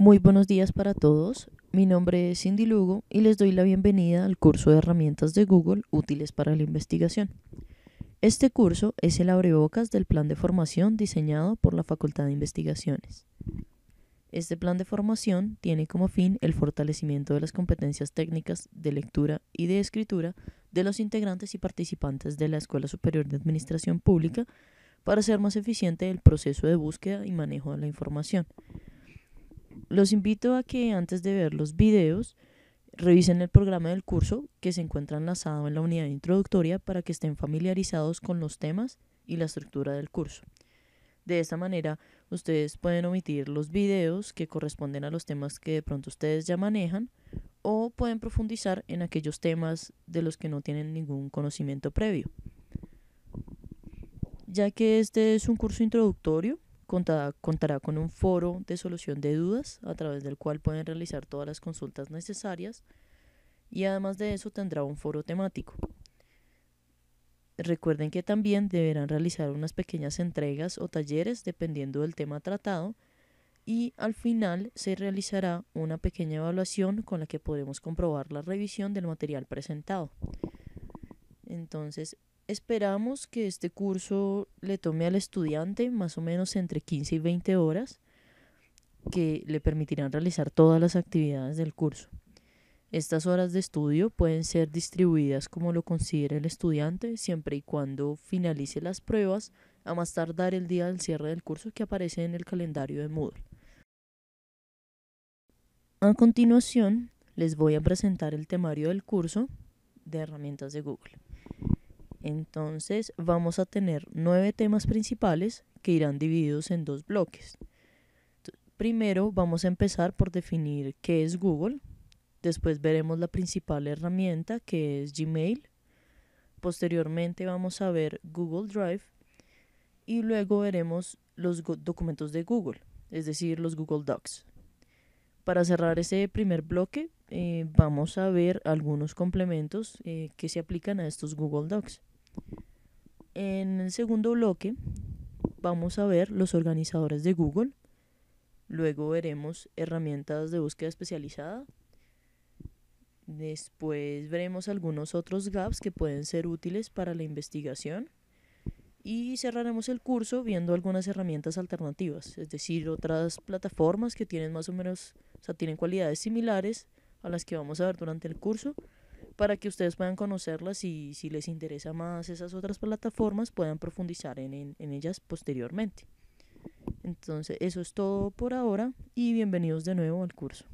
Muy buenos días para todos. Mi nombre es Cindy Lugo y les doy la bienvenida al curso de herramientas de Google útiles para la investigación. Este curso es el abrebocas del plan de formación diseñado por la Facultad de Investigaciones. Este plan de formación tiene como fin el fortalecimiento de las competencias técnicas de lectura y de escritura de los integrantes y participantes de la Escuela Superior de Administración Pública para ser más eficiente el proceso de búsqueda y manejo de la información los invito a que antes de ver los videos revisen el programa del curso que se encuentra enlazado en la unidad introductoria para que estén familiarizados con los temas y la estructura del curso. De esta manera, ustedes pueden omitir los videos que corresponden a los temas que de pronto ustedes ya manejan o pueden profundizar en aquellos temas de los que no tienen ningún conocimiento previo. Ya que este es un curso introductorio, contará con un foro de solución de dudas a través del cual pueden realizar todas las consultas necesarias y además de eso tendrá un foro temático. Recuerden que también deberán realizar unas pequeñas entregas o talleres dependiendo del tema tratado y al final se realizará una pequeña evaluación con la que podremos comprobar la revisión del material presentado. Entonces, Esperamos que este curso le tome al estudiante más o menos entre 15 y 20 horas que le permitirán realizar todas las actividades del curso. Estas horas de estudio pueden ser distribuidas como lo considere el estudiante siempre y cuando finalice las pruebas a más tardar el día del cierre del curso que aparece en el calendario de Moodle. A continuación, les voy a presentar el temario del curso de herramientas de Google. Entonces vamos a tener nueve temas principales que irán divididos en dos bloques. Primero vamos a empezar por definir qué es Google. Después veremos la principal herramienta que es Gmail. Posteriormente vamos a ver Google Drive y luego veremos los documentos de Google, es decir, los Google Docs. Para cerrar ese primer bloque eh, vamos a ver algunos complementos eh, que se aplican a estos Google Docs. En el segundo bloque vamos a ver los organizadores de Google. Luego veremos herramientas de búsqueda especializada. Después veremos algunos otros gaps que pueden ser útiles para la investigación. Y cerraremos el curso viendo algunas herramientas alternativas, es decir, otras plataformas que tienen más o menos, o sea, tienen cualidades similares a las que vamos a ver durante el curso, para que ustedes puedan conocerlas y si les interesa más esas otras plataformas puedan profundizar en, en ellas posteriormente. Entonces, eso es todo por ahora y bienvenidos de nuevo al curso.